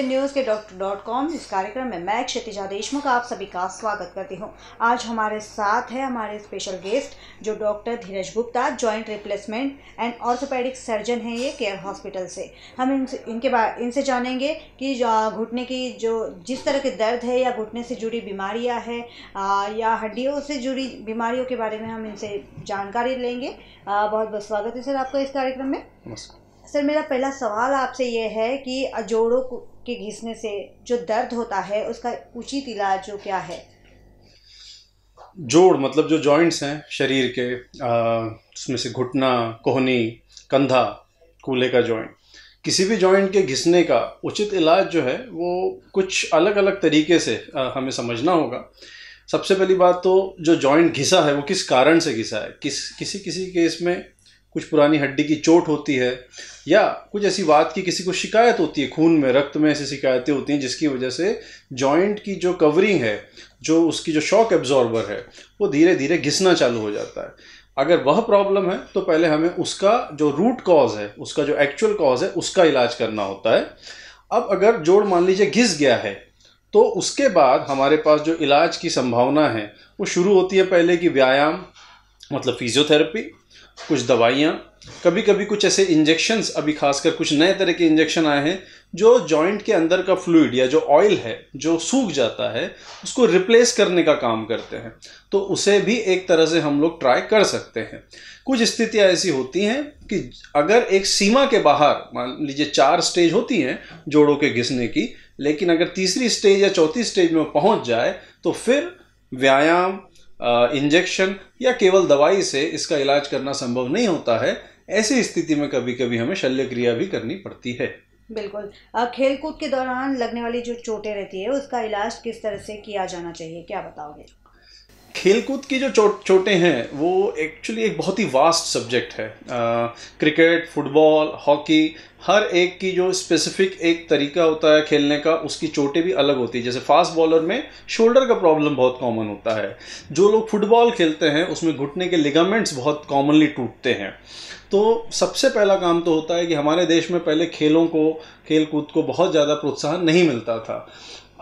Asian news के doctor dot com इस कार्यक्रम में मैं क्षतिजा देशमुख आप सभी का स्वागत करती हूँ आज हमारे साथ है हमारे स्पेशल गेस्ट जो doctor Dheeraj Gupta joint replacement and orthopaedic surgeon हैं ये केयर हॉस्पिटल से हम इनसे इनके बारे इनसे जानेंगे कि घुटने की जो जिस तरह के दर्द है या घुटने से जुड़ी बीमारियाँ है या हड्डियों से जुड़ी बीमारियों के बारे में हम इनसे जानकारी लेंगे बहुत बहुत स्वागत है सर आपका इस कार्यक्रम में सर मेरा पहला सवाल आपसे ये है कि जोड़ों के घिसने से जो दर्द होता है उसका उचित इलाज जो क्या है जोड़ मतलब जो जॉइंट्स हैं शरीर के उसमें से घुटना कोहनी कंधा कूल्हे का जॉइंट किसी भी जॉइंट के घिसने का उचित इलाज जो है वो कुछ अलग अलग तरीके से हमें समझना होगा सबसे पहली बात तो जो जॉइंट घिसा है वो किस कारण से घिसा है किस किसी किसी केस में कुछ पुरानी हड्डी की चोट होती है या कुछ ऐसी बात की किसी को शिकायत होती है खून में रक्त में ऐसी शिकायतें होती हैं जिसकी वजह से जॉइंट की जो कवरिंग है जो उसकी जो शॉक एब्जॉर्बर है वो धीरे धीरे घिसना चालू हो जाता है अगर वह प्रॉब्लम है तो पहले हमें उसका जो रूट कॉज है उसका जो एक्चुअल कॉज है उसका इलाज करना होता है अब अगर जोड़ मान लीजिए घिस गया है तो उसके बाद हमारे पास जो इलाज की संभावना है वो शुरू होती है पहले कि व्यायाम मतलब फिजियोथेरेपी कुछ दवाइयाँ कभी कभी कुछ ऐसे इंजेक्शन्स अभी खासकर कुछ नए तरह के इंजेक्शन आए हैं जो जॉइंट के अंदर का फ्लूड या जो ऑयल है जो सूख जाता है उसको रिप्लेस करने का काम करते हैं तो उसे भी एक तरह से हम लोग ट्राई कर सकते हैं कुछ स्थितियाँ ऐसी होती हैं कि अगर एक सीमा के बाहर मान लीजिए चार स्टेज होती हैं जोड़ों के घिसने की लेकिन अगर तीसरी स्टेज या चौथी स्टेज में पहुंच जाए तो फिर व्यायाम इंजेक्शन या केवल दवाई से इसका इलाज करना संभव नहीं होता है ऐसी स्थिति में कभी कभी हमें शल्य क्रिया भी करनी पड़ती है बिल्कुल खेलकूद के दौरान लगने वाली जो चोटें रहती है उसका इलाज किस तरह से किया जाना चाहिए क्या बताओगे खेलकूद की जो चोट चोटें हैं वो एक्चुअली एक बहुत ही वास्ट सब्जेक्ट है क्रिकेट फुटबॉल हॉकी हर एक की जो स्पेसिफिक एक तरीका होता है खेलने का उसकी चोटें भी अलग होती है जैसे फास्ट बॉलर में शोल्डर का प्रॉब्लम बहुत कॉमन होता है जो लोग फुटबॉल खेलते हैं उसमें घुटने के लिगामेंट्स बहुत कॉमनली टूटते हैं तो सबसे पहला काम तो होता है कि हमारे देश में पहले खेलों को खेल कूद को बहुत ज़्यादा प्रोत्साहन नहीं मिलता था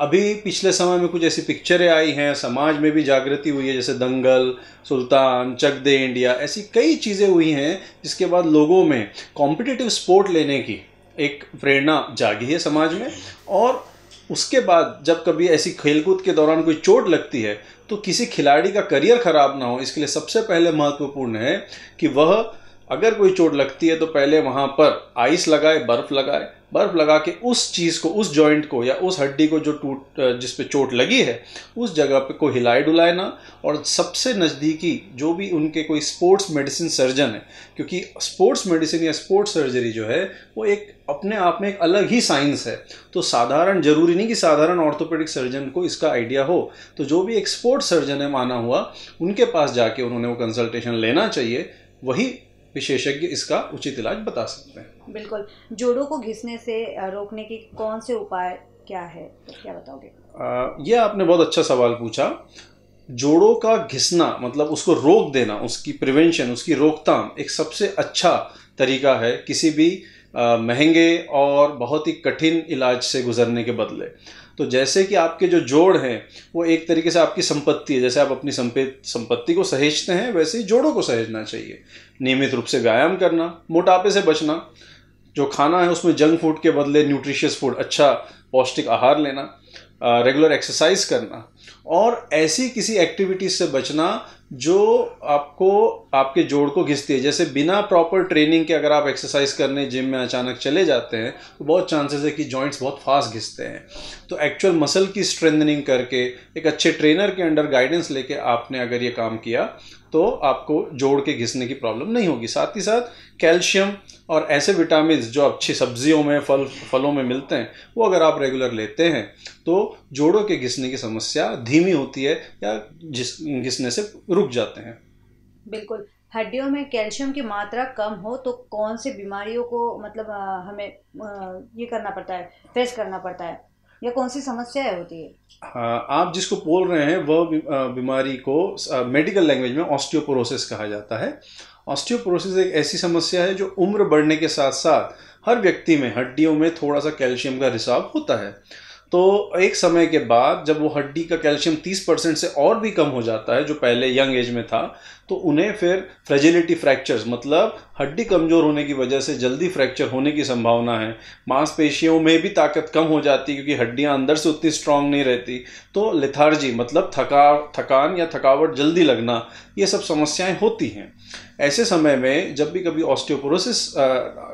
अभी पिछले समय में कुछ ऐसी पिक्चरें आई हैं समाज में भी जागृति हुई है जैसे दंगल सुल्तान चक दे इंडिया ऐसी कई चीज़ें हुई हैं जिसके बाद लोगों में कॉम्पिटिटिव स्पोर्ट लेने की एक प्रेरणा जागी है समाज में और उसके बाद जब कभी ऐसी खेलकूद के दौरान कोई चोट लगती है तो किसी खिलाड़ी का करियर ख़राब ना हो इसके लिए सबसे पहले महत्वपूर्ण है कि वह अगर कोई चोट लगती है तो पहले वहाँ पर आइस लगाए बर्फ़ लगाए बर्फ लगा के उस चीज़ को उस जॉइंट को या उस हड्डी को जो टूट जिस पे चोट लगी है उस जगह पे को हिलाए डुलाए ना और सबसे नज़दीकी जो भी उनके कोई स्पोर्ट्स मेडिसिन सर्जन है क्योंकि स्पोर्ट्स मेडिसिन या स्पोर्ट्स सर्जरी जो है वो एक अपने आप में एक अलग ही साइंस है तो साधारण जरूरी नहीं कि साधारण ऑर्थोपेडिक सर्जन को इसका आइडिया हो तो जो भी एक स्पोर्ट्स सर्जन है माना हुआ उनके पास जाके उन्होंने वो कंसल्टेशन लेना चाहिए वही विशेषज्ञ इसका उचित इलाज बता सकते हैं बिल्कुल जोड़ों को घिसने से रोकने के कौन से उपाय क्या है क्या बताओगे ये आपने बहुत अच्छा सवाल पूछा जोड़ों का घिसना मतलब उसको रोक देना उसकी प्रिवेंशन उसकी रोकथाम एक सबसे अच्छा तरीका है किसी भी महंगे और बहुत ही कठिन इलाज से गुजरने के बदले तो जैसे कि आपके जो जोड़ हैं वो एक तरीके से आपकी संपत्ति है जैसे आप अपनी संपत्ति को सहेजते हैं वैसे ही जोड़ों को सहेजना चाहिए नियमित रूप से व्यायाम करना मोटापे से बचना जो खाना है उसमें जंक फूड के बदले न्यूट्रिशियस फूड अच्छा पौष्टिक आहार लेना रेगुलर एक्सरसाइज करना और ऐसी किसी एक्टिविटीज से बचना जो आपको आपके जोड़ को घिसती है जैसे बिना प्रॉपर ट्रेनिंग के अगर आप एक्सरसाइज करने जिम में अचानक चले जाते हैं तो बहुत चांसेस है कि जॉइंट्स बहुत फास्ट घिसते हैं तो एक्चुअल मसल की स्ट्रेंथनिंग करके एक अच्छे ट्रेनर के अंडर गाइडेंस लेके आपने अगर ये काम किया तो आपको जोड़ के घिसने की प्रॉब्लम नहीं होगी साथ ही साथ कैल्शियम और ऐसे विटामिन जो अच्छी सब्जियों में फल फलों में मिलते हैं वो अगर आप रेगुलर लेते हैं तो जोड़ों के घिसने की समस्या धीमी होती है या घिसने से रुक जाते हैं बिल्कुल हड्डियों में कैल्शियम की मात्रा कम हो तो कौन से बीमारियों को मतलब हमें ये करना पड़ता है फेस करना पड़ता है या कौन सी समस्याएं होती है हाँ, आप जिसको बोल रहे हैं वह बीमारी को मेडिकल लैंग्वेज में ऑस्टियोपोरोसिस कहा जाता है ऑस्टियोपोरोसिस एक ऐसी समस्या है जो उम्र बढ़ने के साथ साथ हर व्यक्ति में हड्डियों में थोड़ा सा कैल्शियम का रिसाव होता है तो एक समय के बाद जब वो हड्डी का कैल्शियम 30 परसेंट से और भी कम हो जाता है जो पहले यंग एज में था तो उन्हें फिर फ्रेजिलिटी फ्रैक्चर्स मतलब हड्डी कमज़ोर होने की वजह से जल्दी फ्रैक्चर होने की संभावना है मांसपेशियों में भी ताकत कम हो जाती है क्योंकि हड्डियां अंदर से उतनी स्ट्रांग नहीं रहती तो लिथार्जी मतलब थका थकान या थकावट जल्दी लगना ये सब समस्याएं होती हैं ऐसे समय में जब भी कभी ऑस्टियोपोरोसिस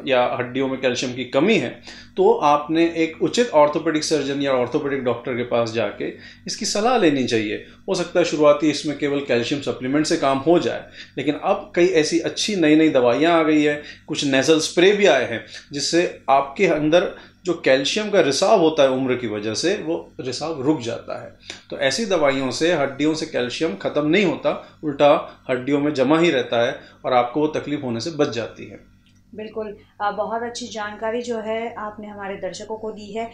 या हड्डियों में कैल्शियम की कमी है तो आपने एक उचित ऑर्थोपेडिक सर्जन या ऑर्थोपेडिक डॉक्टर के पास जाके इसकी सलाह लेनी चाहिए हो सकता है शुरुआती इसमें केवल कैल्शियम सप्लीमेंट से काम हो जाए लेकिन अब कई ऐसी अच्छी नई नई दवाइयाँ आ गई है कुछ नेजल स्प्रे भी आए हैं जिससे आपके अंदर जो कैल्शियम का रिसाव होता है उम्र की वजह से वो रिसाव रुक जाता है तो ऐसी दवाइयों से हड्डियों से कैल्शियम ख़त्म नहीं होता उल्टा हड्डियों में जमा ही रहता है और आपको वो तकलीफ़ होने से बच जाती है बिल्कुल बहुत अच्छी जानकारी जो है आपने हमारे दर्शकों को दी है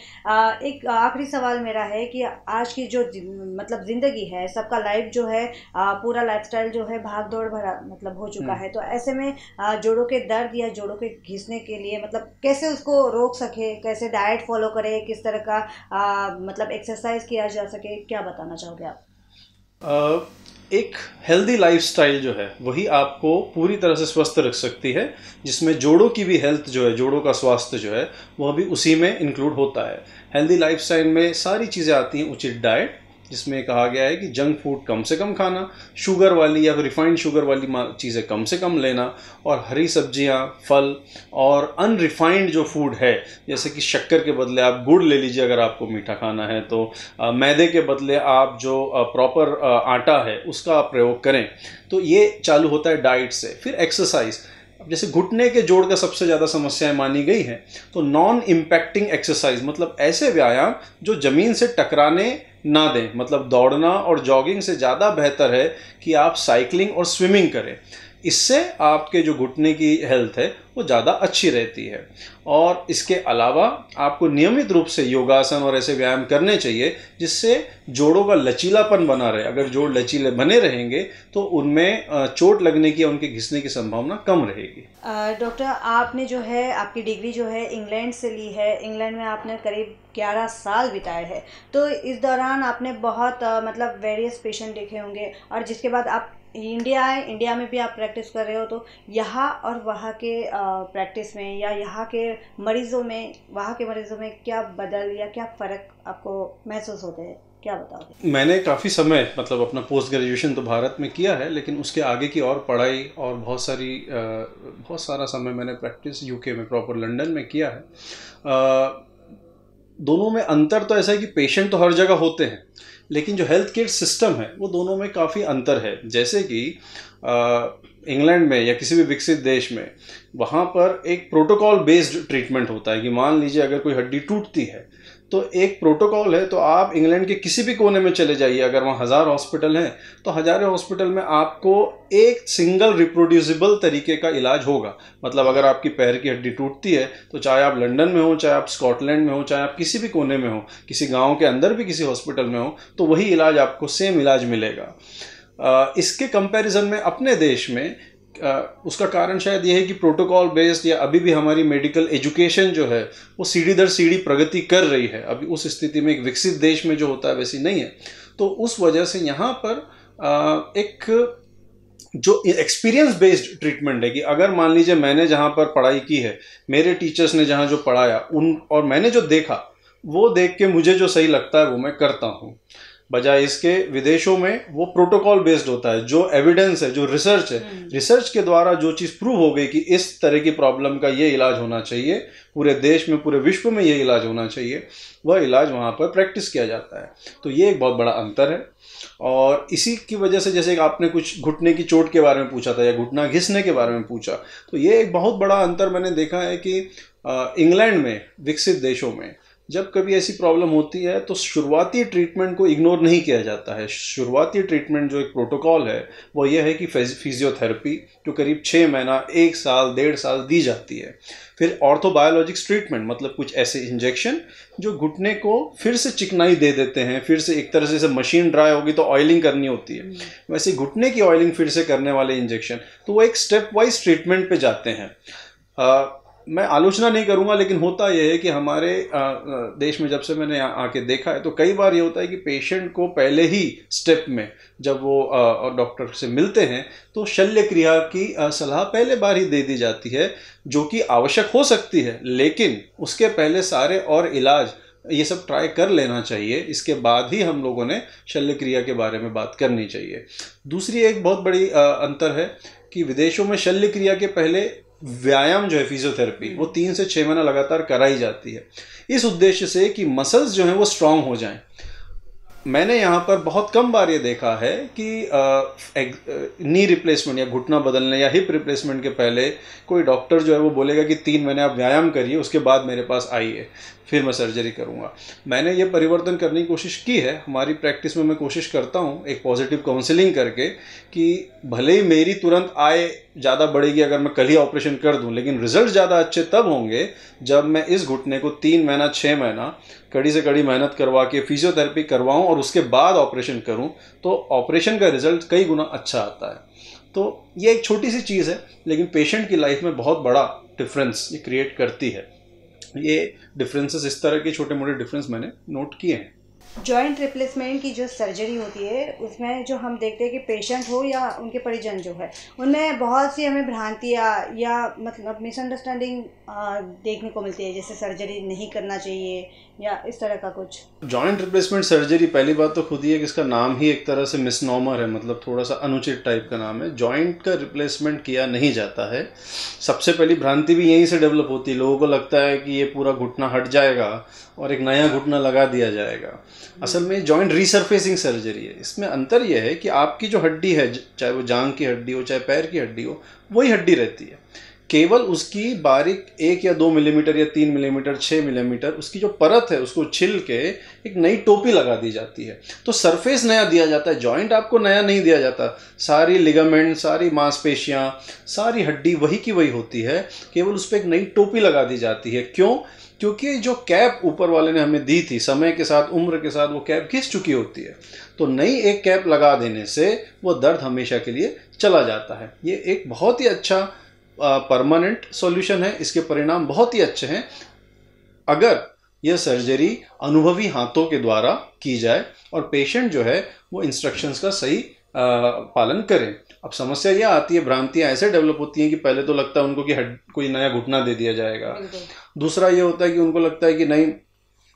एक आखिरी सवाल मेरा है कि आज की जो मतलब ज़िंदगी है सबका लाइफ जो है पूरा लाइफस्टाइल जो है भाग दौड़ भरा मतलब हो चुका हम्म। है तो ऐसे में जोड़ों के दर्द या जोड़ों के घिसने के लिए मतलब कैसे उसको रोक सके कैसे डाइट फॉलो करें किस तरह का मतलब एक्सरसाइज किया जा सके क्या बताना चाहोगे आप एक हेल्दी लाइफस्टाइल जो है वही आपको पूरी तरह से स्वस्थ रख सकती है जिसमें जोड़ों की भी हेल्थ जो है जोड़ों का स्वास्थ्य जो है वह भी उसी में इंक्लूड होता है हेल्दी लाइफस्टाइल में सारी चीज़ें आती हैं उचित डाइट जिसमें कहा गया है कि जंक फूड कम से कम खाना शुगर वाली या फिर रिफाइंड शुगर वाली चीज़ें कम से कम लेना और हरी सब्जियां फल और अनरिफाइंड जो फूड है जैसे कि शक्कर के बदले आप गुड़ ले लीजिए अगर आपको मीठा खाना है तो आ, मैदे के बदले आप जो प्रॉपर आटा है उसका आप प्रयोग करें तो ये चालू होता है डाइट से फिर एक्सरसाइज जैसे घुटने के जोड़ का सबसे ज़्यादा समस्याएं मानी गई हैं तो नॉन इम्पैक्टिंग एक्सरसाइज मतलब ऐसे व्यायाम जो ज़मीन से टकराने ना दें मतलब दौड़ना और जॉगिंग से ज़्यादा बेहतर है कि आप साइकिलिंग और स्विमिंग करें इससे आपके जो घुटने की हेल्थ है वो ज़्यादा अच्छी रहती है और इसके अलावा आपको नियमित रूप से योगासन और ऐसे व्यायाम करने चाहिए जिससे जोड़ों का लचीलापन बना रहे अगर जोड़ लचीले बने रहेंगे तो उनमें चोट लगने की या उनके घिसने की संभावना कम रहेगी डॉक्टर आपने जो है आपकी डिग्री जो है इंग्लैंड से ली है इंग्लैंड में आपने करीब 11 साल बिताए हैं तो इस दौरान आपने बहुत मतलब वेरियस पेशेंट देखे होंगे और जिसके बाद आप इंडिया है इंडिया में भी आप प्रैक्टिस कर रहे हो तो यहाँ और वहाँ के प्रैक्टिस में या यहाँ के मरीज़ों में वहाँ के मरीज़ों में क्या बदल या क्या फ़र्क आपको महसूस होते हैं क्या बताओगे मैंने काफ़ी समय मतलब अपना पोस्ट ग्रेजुएशन तो भारत में किया है लेकिन उसके आगे की और पढ़ाई और बहुत सारी बहुत सारा समय मैंने प्रैक्टिस यूके में प्रॉपर लंदन में किया है दोनों में अंतर तो ऐसा है कि पेशेंट तो हर जगह होते हैं लेकिन जो हेल्थ केयर सिस्टम है वो दोनों में काफ़ी अंतर है जैसे कि इंग्लैंड में या किसी भी विकसित देश में वहाँ पर एक प्रोटोकॉल बेस्ड ट्रीटमेंट होता है कि मान लीजिए अगर कोई हड्डी टूटती है तो एक प्रोटोकॉल है तो आप इंग्लैंड के किसी भी कोने में चले जाइए अगर वहाँ हज़ार हॉस्पिटल हैं तो हज़ारों हॉस्पिटल में आपको एक सिंगल रिप्रोड्यूसिबल तरीके का इलाज होगा मतलब अगर आपकी पैर की हड्डी टूटती है तो चाहे आप लंदन में हो चाहे आप स्कॉटलैंड में हो चाहे आप किसी भी कोने में हो किसी गाँव के अंदर भी किसी हॉस्पिटल में हो तो वही इलाज आपको सेम इलाज मिलेगा इसके कंपैरिजन में अपने देश में उसका कारण शायद यह है कि प्रोटोकॉल बेस्ड या अभी भी हमारी मेडिकल एजुकेशन जो है वो सीढ़ी दर सीढ़ी प्रगति कर रही है अभी उस स्थिति में एक विकसित देश में जो होता है वैसी नहीं है तो उस वजह से यहाँ पर एक जो एक्सपीरियंस बेस्ड ट्रीटमेंट है कि अगर मान लीजिए मैंने जहाँ पर पढ़ाई की है मेरे टीचर्स ने जहाँ जो पढ़ाया उन और मैंने जो देखा वो देख के मुझे जो सही लगता है वो मैं करता हूँ बजाय इसके विदेशों में वो प्रोटोकॉल बेस्ड होता है जो एविडेंस है जो रिसर्च है रिसर्च हम्म। के द्वारा जो चीज़ प्रूव हो गई कि इस तरह की प्रॉब्लम का ये इलाज होना चाहिए पूरे देश में पूरे विश्व में ये इलाज होना चाहिए वह इलाज वहाँ पर प्रैक्टिस किया जाता है तो ये एक बहुत बड़ा अंतर है और इसी की वजह से जैसे आपने कुछ घुटने की चोट के बारे में पूछा था या घुटना घिसने के बारे में पूछा तो ये एक बहुत बड़ा अंतर मैंने देखा है कि इंग्लैंड में विकसित देशों में जब कभी ऐसी प्रॉब्लम होती है तो शुरुआती ट्रीटमेंट को इग्नोर नहीं किया जाता है शुरुआती ट्रीटमेंट जो एक प्रोटोकॉल है वो यह है कि फिजियोथेरेपी जो करीब छः महीना एक साल डेढ़ साल दी जाती है फिर ऑर्थोबायोलॉजिक्स ट्रीटमेंट मतलब कुछ ऐसे इंजेक्शन जो घुटने को फिर से चिकनाई दे देते हैं फिर से एक तरह से मशीन ड्राई होगी तो ऑयलिंग करनी होती है हम्म। वैसे घुटने की ऑयलिंग फिर से करने वाले इंजेक्शन तो वो एक स्टेप वाइज ट्रीटमेंट पे जाते हैं मैं आलोचना नहीं करूंगा लेकिन होता यह है कि हमारे देश में जब से मैंने आके देखा है तो कई बार ये होता है कि पेशेंट को पहले ही स्टेप में जब वो डॉक्टर से मिलते हैं तो शल्य क्रिया की सलाह पहले बार ही दे दी जाती है जो कि आवश्यक हो सकती है लेकिन उसके पहले सारे और इलाज ये सब ट्राई कर लेना चाहिए इसके बाद ही हम लोगों ने शल्य क्रिया के बारे में बात करनी चाहिए दूसरी एक बहुत बड़ी अंतर है कि विदेशों में शल्य क्रिया के पहले व्यायाम जो है फिजियोथेरेपी वो तीन से छह महीना लगातार कराई जाती है इस उद्देश्य से कि मसल्स जो है वो स्ट्रांग हो जाएं मैंने यहाँ पर बहुत कम बार ये देखा है कि नी रिप्लेसमेंट या घुटना बदलने या हिप रिप्लेसमेंट के पहले कोई डॉक्टर जो है वो बोलेगा कि तीन महीने आप व्यायाम करिए उसके बाद मेरे पास आइए फिर मैं सर्जरी करूँगा मैंने ये परिवर्तन करने की कोशिश की है हमारी प्रैक्टिस में मैं कोशिश करता हूँ एक पॉजिटिव काउंसलिंग करके कि भले ही मेरी तुरंत आय ज़्यादा बढ़ेगी अगर मैं कल ही ऑपरेशन कर दूँ लेकिन रिजल्ट ज़्यादा अच्छे तब होंगे जब मैं इस घुटने को तीन महीना छः महीना कड़ी से कड़ी मेहनत करवा के फिजियोथेरेपी करवाऊँ और उसके बाद ऑपरेशन करूँ तो ऑपरेशन का रिजल्ट कई गुना अच्छा आता है तो ये एक छोटी सी चीज़ है लेकिन पेशेंट की लाइफ में बहुत बड़ा डिफरेंस ये क्रिएट करती है ये डिफरेंसेस इस तरह के छोटे मोटे डिफरेंस मैंने नोट किए हैं जॉइंट रिप्लेसमेंट की जो सर्जरी होती है उसमें जो हम देखते हैं कि पेशेंट हो या उनके परिजन जो है उनमें बहुत सी हमें भ्रांतियाँ या मतलब मिसअंडरस्टैंडिंग देखने को मिलती है जैसे सर्जरी नहीं करना चाहिए या इस तरह का कुछ जॉइंट रिप्लेसमेंट सर्जरी पहली बात तो खुद ही है कि इसका नाम ही एक तरह से मिसनॉमर है मतलब थोड़ा सा अनुचित टाइप का नाम है जॉइंट का रिप्लेसमेंट किया नहीं जाता है सबसे पहली भ्रांति भी यहीं से डेवलप होती है लोगों को लगता है कि ये पूरा घुटना हट जाएगा और एक नया घुटना लगा दिया जाएगा असल में जॉइंट रिसरफेसिंग सर्जरी है इसमें अंतर यह है कि आपकी जो हड्डी है चाहे वो जांग की हड्डी हो चाहे पैर की हड्डी हो वही हड्डी रहती है केवल उसकी बारीक एक या दो मिलीमीटर या तीन मिलीमीटर छः मिलीमीटर उसकी जो परत है उसको छिल के एक नई टोपी लगा दी जाती है तो सरफेस नया दिया जाता है जॉइंट आपको नया नहीं दिया जाता सारी लिगामेंट सारी मांसपेशियाँ सारी हड्डी वही की वही होती है केवल उस पर एक नई टोपी लगा दी जाती है क्यों क्योंकि जो कैप ऊपर वाले ने हमें दी थी समय के साथ उम्र के साथ वो कैप घिस चुकी होती है तो नई एक कैप लगा देने से वो दर्द हमेशा के लिए चला जाता है ये एक बहुत ही अच्छा परमानेंट सॉल्यूशन है इसके परिणाम बहुत ही अच्छे हैं अगर यह सर्जरी अनुभवी हाथों के द्वारा की जाए और पेशेंट जो है वो इंस्ट्रक्शंस का सही पालन करें अब समस्या यह आती है भ्रांतियां ऐसे डेवलप होती हैं कि पहले तो लगता है उनको कि हड कोई नया घुटना दे दिया जाएगा दूसरा ये होता है कि उनको लगता है कि नहीं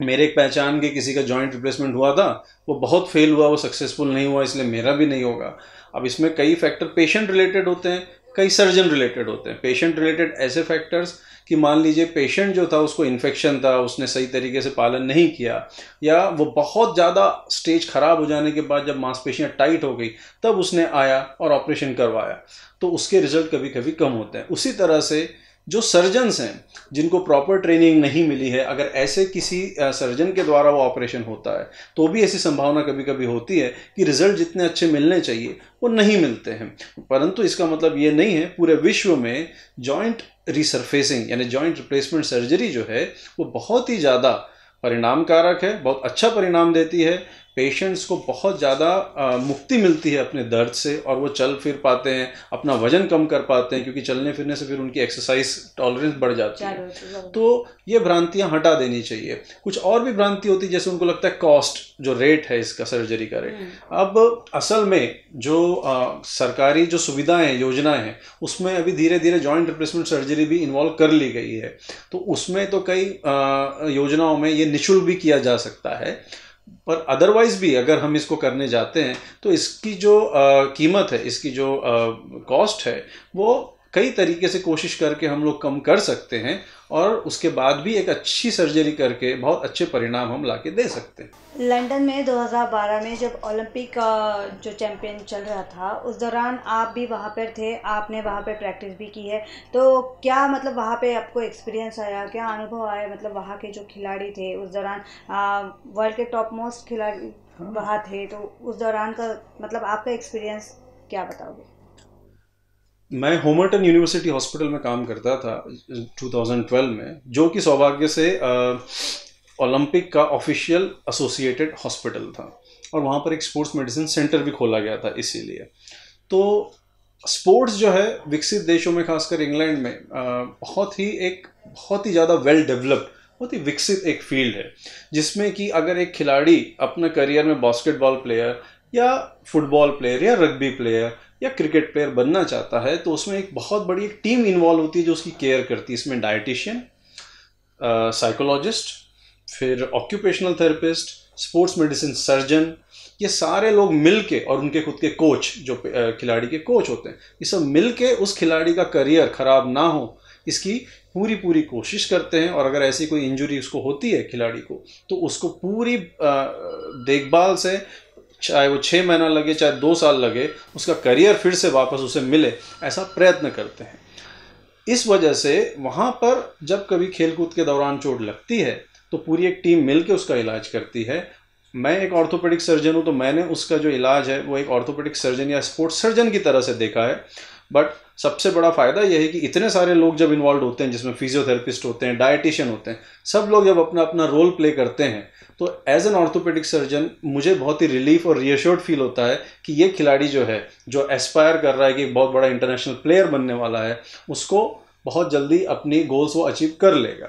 मेरे एक पहचान के किसी का जॉइंट रिप्लेसमेंट हुआ था वो बहुत फेल हुआ वो सक्सेसफुल नहीं हुआ इसलिए मेरा भी नहीं होगा अब इसमें कई फैक्टर पेशेंट रिलेटेड होते हैं कई सर्जन रिलेटेड होते हैं पेशेंट रिलेटेड ऐसे फैक्टर्स कि मान लीजिए पेशेंट जो था उसको इन्फेक्शन था उसने सही तरीके से पालन नहीं किया या वो बहुत ज़्यादा स्टेज ख़राब हो जाने के बाद जब मांसपेशियाँ टाइट हो गई तब उसने आया और ऑपरेशन करवाया तो उसके रिजल्ट कभी कभी कम होते हैं उसी तरह से जो सर्जन्स हैं जिनको प्रॉपर ट्रेनिंग नहीं मिली है अगर ऐसे किसी सर्जन के द्वारा वो ऑपरेशन होता है तो भी ऐसी संभावना कभी कभी होती है कि रिजल्ट जितने अच्छे मिलने चाहिए वो नहीं मिलते हैं परंतु इसका मतलब ये नहीं है पूरे विश्व में जॉइंट रिसरफेसिंग यानी जॉइंट रिप्लेसमेंट सर्जरी जो है वो बहुत ही ज़्यादा परिणामकारक है बहुत अच्छा परिणाम देती है पेशेंट्स को बहुत ज़्यादा मुक्ति मिलती है अपने दर्द से और वो चल फिर पाते हैं अपना वजन कम कर पाते हैं क्योंकि चलने फिरने से फिर उनकी एक्सरसाइज टॉलरेंस बढ़ जाती है तो ये भ्रांतियाँ हटा देनी चाहिए कुछ और भी भ्रांति होती है जैसे उनको लगता है कॉस्ट जो रेट है इसका सर्जरी का रेट हम्म। अब असल में जो आ, सरकारी जो सुविधाएं योजनाएं हैं उसमें अभी धीरे धीरे जॉइंट रिप्लेसमेंट सर्जरी भी इन्वॉल्व कर ली गई है तो उसमें तो कई योजनाओं में ये निःशुल्क भी किया जा सकता है पर अदरवाइज भी अगर हम इसको करने जाते हैं तो इसकी जो आ, कीमत है इसकी जो कॉस्ट है वो कई तरीके से कोशिश करके हम लोग कम कर सकते हैं और उसके बाद भी एक अच्छी सर्जरी करके बहुत अच्छे परिणाम हम ला दे सकते हैं लंदन में 2012 में जब ओलंपिक का जो चैंपियन चल रहा था उस दौरान आप भी वहाँ पर थे आपने वहाँ पर प्रैक्टिस भी की है तो क्या मतलब वहाँ पर आपको एक्सपीरियंस आया क्या अनुभव आया मतलब वहाँ के जो खिलाड़ी थे उस दौरान वर्ल्ड के टॉप मोस्ट खिलाड़ी हाँ। वहाँ थे तो उस दौरान का मतलब आपका एक्सपीरियंस क्या बताओगे मैं होमर्टन यूनिवर्सिटी हॉस्पिटल में काम करता था 2012 में जो कि सौभाग्य से ओलंपिक का ऑफिशियल एसोसिएटेड हॉस्पिटल था और वहाँ पर एक स्पोर्ट्स मेडिसिन सेंटर भी खोला गया था इसीलिए तो स्पोर्ट्स जो है विकसित देशों में खासकर इंग्लैंड में बहुत ही एक बहुत ही ज़्यादा वेल डेवलप्ड बहुत ही विकसित एक फील्ड है जिसमें कि अगर एक खिलाड़ी अपने करियर में बास्केटबॉल प्लेयर या फुटबॉल प्लेयर या रग्बी प्लेयर या क्रिकेट प्लेयर बनना चाहता है तो उसमें एक बहुत बड़ी एक टीम इन्वॉल्व होती है जो उसकी केयर करती है इसमें डाइटिशियन साइकोलॉजिस्ट फिर occupational therapist sports medicine surgeon ये सारे लोग मिल के और उनके खुद के कोच जो खिलाड़ी के कोच होते हैं ये सब मिल के उस खिलाड़ी का करियर ख़राब ना हो इसकी पूरी पूरी कोशिश करते हैं और अगर ऐसी कोई इंजरी उसको होती है खिलाड़ी को तो उसको पूरी देखभाल से चाहे वो छः महीना लगे चाहे दो साल लगे उसका करियर फिर से वापस उसे मिले ऐसा प्रयत्न करते हैं इस वजह से वहाँ पर जब कभी खेलकूद के दौरान चोट लगती है तो पूरी एक टीम मिलकर उसका इलाज करती है मैं एक ऑर्थोपेडिक सर्जन हूँ तो मैंने उसका जो इलाज है वो एक ऑर्थोपेडिक सर्जन या स्पोर्ट्स सर्जन की तरह से देखा है बट सबसे बड़ा फ़ायदा यह है कि इतने सारे लोग जब इन्वॉल्व होते हैं जिसमें फिजियोथेरेपिस्ट होते हैं डायटिशियन होते हैं सब लोग जब अपना अपना रोल प्ले करते हैं तो एज एन ऑर्थोपेडिक सर्जन मुझे बहुत ही रिलीफ और रियश्योर्ड फील होता है कि ये खिलाड़ी जो है जो एस्पायर कर रहा है कि बहुत बड़ा इंटरनेशनल प्लेयर बनने वाला है उसको बहुत जल्दी अपनी गोल्स वो अचीव कर लेगा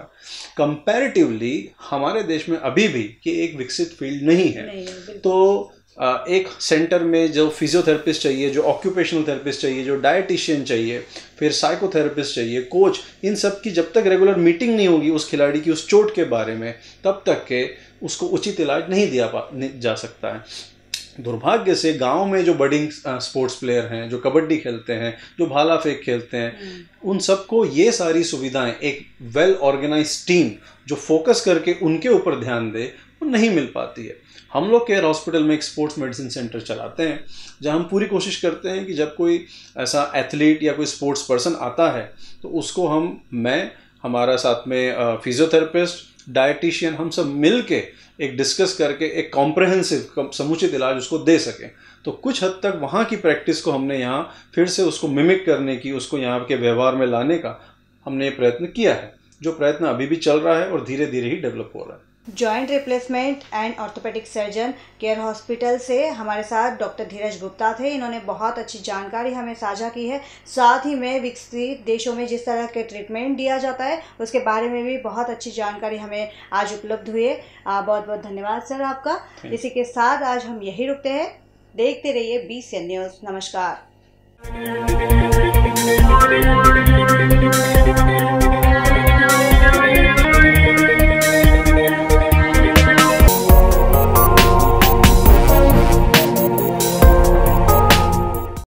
कंपैरेटिवली हमारे देश में अभी भी ये एक विकसित फील्ड नहीं है नहीं, तो एक सेंटर में जो फिजियोथेरेपिस्ट चाहिए जो ऑक्यूपेशनल थेरेपिस्ट चाहिए जो डायटिशियन चाहिए फिर साइकोथेरेपिस्ट चाहिए कोच इन सब की जब तक रेगुलर मीटिंग नहीं होगी उस खिलाड़ी की उस चोट के बारे में तब तक के उसको उचित इलाज नहीं दिया जा सकता है दुर्भाग्य से गांव में जो बडिंग स्पोर्ट्स प्लेयर हैं जो कबड्डी खेलते हैं जो भाला फेंक खेलते हैं हम्म। उन सबको ये सारी सुविधाएं एक वेल ऑर्गेनाइज टीम जो फोकस करके उनके ऊपर ध्यान दे वो नहीं मिल पाती है हम लोग केयर हॉस्पिटल में एक स्पोर्ट्स मेडिसिन सेंटर चलाते हैं जहाँ हम पूरी कोशिश करते हैं कि जब कोई ऐसा एथलीट या कोई स्पोर्ट्स पर्सन आता है तो उसको हम मैं हमारा साथ में फिजियोथेरेपिस्ट डायटिशियन हम सब मिल के एक डिस्कस करके एक कॉम्प्रहेंसिव समुचित इलाज उसको दे सकें तो कुछ हद तक वहाँ की प्रैक्टिस को हमने यहाँ फिर से उसको मिमिक करने की उसको यहाँ के व्यवहार में लाने का हमने ये प्रयत्न किया है जो प्रयत्न अभी भी चल रहा है और धीरे धीरे ही डेवलप हो रहा है joint replacement and orthopaedic surgeon care hospital से हमारे साथ डॉक्टर धीरज गुप्ता थे इन्होंने बहुत अच्छी जानकारी हमें साझा की है साथ ही में विकसित देशों में जिस तरह के ट्रीटमेंट दिया जाता है उसके बारे में भी बहुत अच्छी जानकारी हमें आज उपलब्ध हुई है बहुत बहुत धन्यवाद सर आपका इसी के साथ आज हम यही रुकते हैं देखते रहिए बी सी न्यूज़ नमस्कार